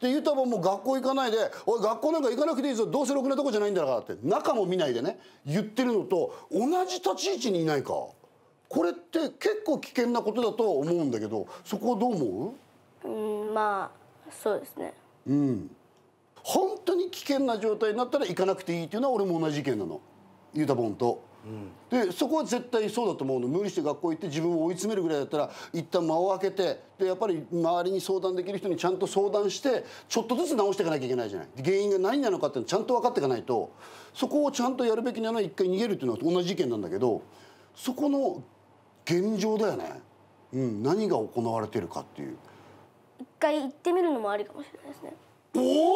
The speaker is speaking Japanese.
でユタボも学校行かないで「おい学校なんか行かなくていいぞどうせろくなとこじゃないんだから」って中も見ないでね言ってるのと同じ立ち位置にいないかこれって結構危険なことだとは思うんだけどそこはどう思ううんまあそうですね。うん本当に危険な状態になったら行かなくていいっていうのは俺も同じ意見なのユタボンと。でそこは絶対そうだと思うの無理して学校行って自分を追い詰めるぐらいだったら一旦間を空けてでやっぱり周りに相談できる人にちゃんと相談してちょっとずつ直していかなきゃいけないじゃない原因が何なのかっていうのちゃんと分かっていかないとそこをちゃんとやるべきなのは一回逃げるっていうのは同じ意見なんだけどそこの現状だよね、うん、何が行われてるかっていう。一回行ってみるのもありかもしれないですね。おお